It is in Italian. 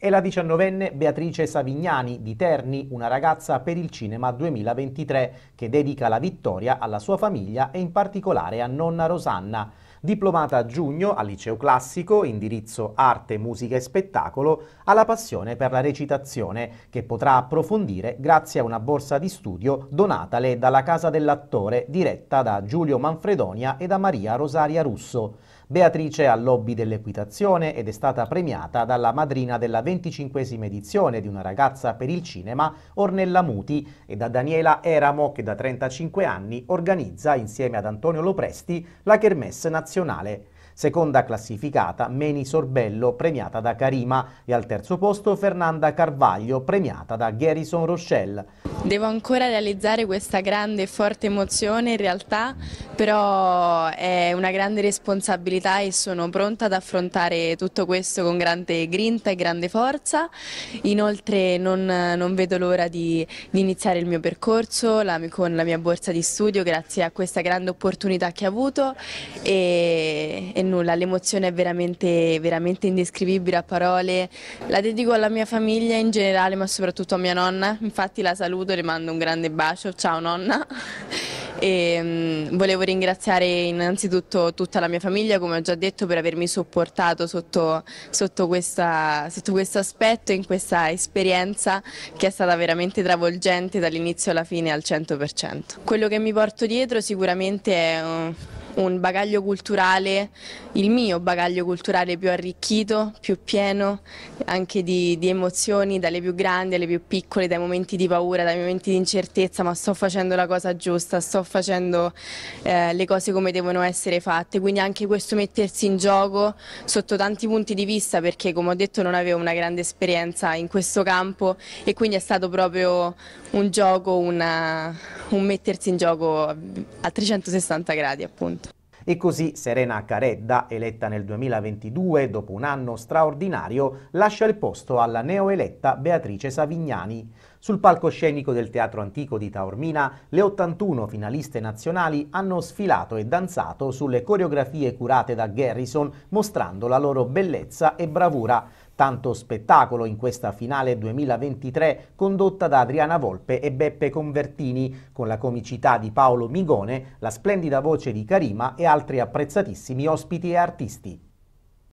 e la diciannovenne Beatrice Savignani di Terni, una ragazza per il cinema 2023, che dedica la vittoria alla sua famiglia e in particolare a nonna Rosanna diplomata a giugno al liceo classico, indirizzo arte, musica e spettacolo, ha la passione per la recitazione, che potrà approfondire grazie a una borsa di studio donatale dalla Casa dell'Attore, diretta da Giulio Manfredonia e da Maria Rosaria Russo. Beatrice ha lobby dell'equitazione ed è stata premiata dalla madrina della 25 edizione di Una ragazza per il cinema, Ornella Muti, e da Daniela Eramo che da 35 anni organizza insieme ad Antonio Lopresti la Kermesse Nazionale nazionale seconda classificata Meni Sorbello premiata da Karima e al terzo posto Fernanda Carvaglio premiata da Garrison Rochelle. Devo ancora realizzare questa grande e forte emozione in realtà, però è una grande responsabilità e sono pronta ad affrontare tutto questo con grande grinta e grande forza. Inoltre non, non vedo l'ora di, di, iniziare il mio percorso la, con la mia borsa di studio grazie a questa grande opportunità che ho avuto e, e nulla, l'emozione è veramente, veramente indescrivibile a parole. La dedico alla mia famiglia in generale, ma soprattutto a mia nonna. Infatti la saluto e le mando un grande bacio. Ciao nonna. E, um, volevo ringraziare innanzitutto tutta la mia famiglia, come ho già detto, per avermi sopportato sotto, sotto, questa, sotto questo aspetto, in questa esperienza che è stata veramente travolgente dall'inizio alla fine al 100%. Quello che mi porto dietro sicuramente è... Uh, un bagaglio culturale, il mio bagaglio culturale più arricchito, più pieno, anche di, di, emozioni, dalle più grandi alle più piccole, dai momenti di paura, dai momenti di incertezza, ma sto facendo la cosa giusta, sto facendo eh, le cose come devono essere fatte, quindi anche questo mettersi in gioco sotto tanti punti di vista, perché come ho detto non avevo una grande esperienza in questo campo e quindi è stato proprio un gioco, una, un mettersi in gioco a 360 gradi appunto. E così Serena Caredda, eletta nel 2022 dopo un anno straordinario, lascia il posto alla neoeletta Beatrice Savignani. Sul palcoscenico del Teatro Antico di Taormina, le 81 finaliste nazionali hanno sfilato e danzato sulle coreografie curate da Garrison, mostrando la loro bellezza e bravura. Tanto spettacolo in questa finale 2023 condotta da Adriana Volpe e Beppe Convertini, con la comicità di Paolo Migone, la splendida voce di Karima e altri apprezzatissimi ospiti e artisti.